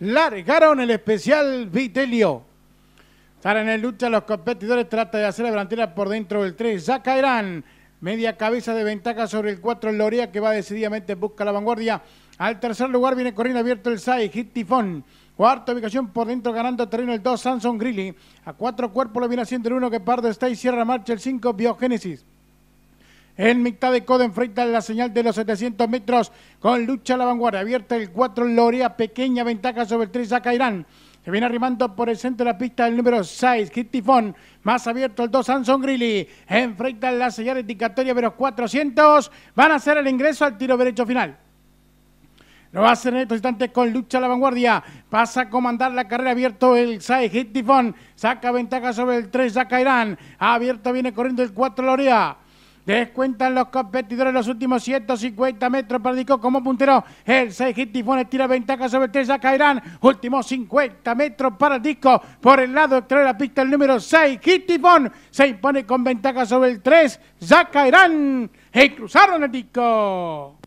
largaron el especial Vitelio. Estar en el lucha los competidores, trata de hacer la delantera por dentro del 3. Ya caerán. Media cabeza de ventaja sobre el 4 Loria que va decididamente busca la vanguardia. Al tercer lugar viene corriendo abierto el SAI, Hit Tifón. Cuarta ubicación por dentro, ganando terreno el 2, Samson Grilly. A cuatro cuerpos lo viene haciendo el 1, que Pardo está y cierra marcha el 5, Biogénesis. En mitad de codo enfrenta la señal de los 700 metros con lucha a la vanguardia. Abierta el 4 Lorea, pequeña ventaja sobre el 3 Irán. Se viene arrimando por el centro de la pista el número 6, Kittifon. Más abierto el 2, Anson Grilly. Enfrenta la señal indicatoria de los 400. Van a hacer el ingreso al tiro derecho final. Lo hacen en estos instantes con lucha a la vanguardia. Pasa a comandar la carrera abierto el 6 Hittifon. Saca ventaja sobre el 3 Zacairán. Abierto viene corriendo el 4 Lorea. Descuentan los competidores los últimos 150 metros. para disco. como puntero. El 6 Hit tira ventaja sobre el 3 Caerán. Últimos 50 metros para el disco. Por el lado exterior de la pista el número 6 Hit Se impone con ventaja sobre el 3 Ya caerán. Y cruzaron el disco.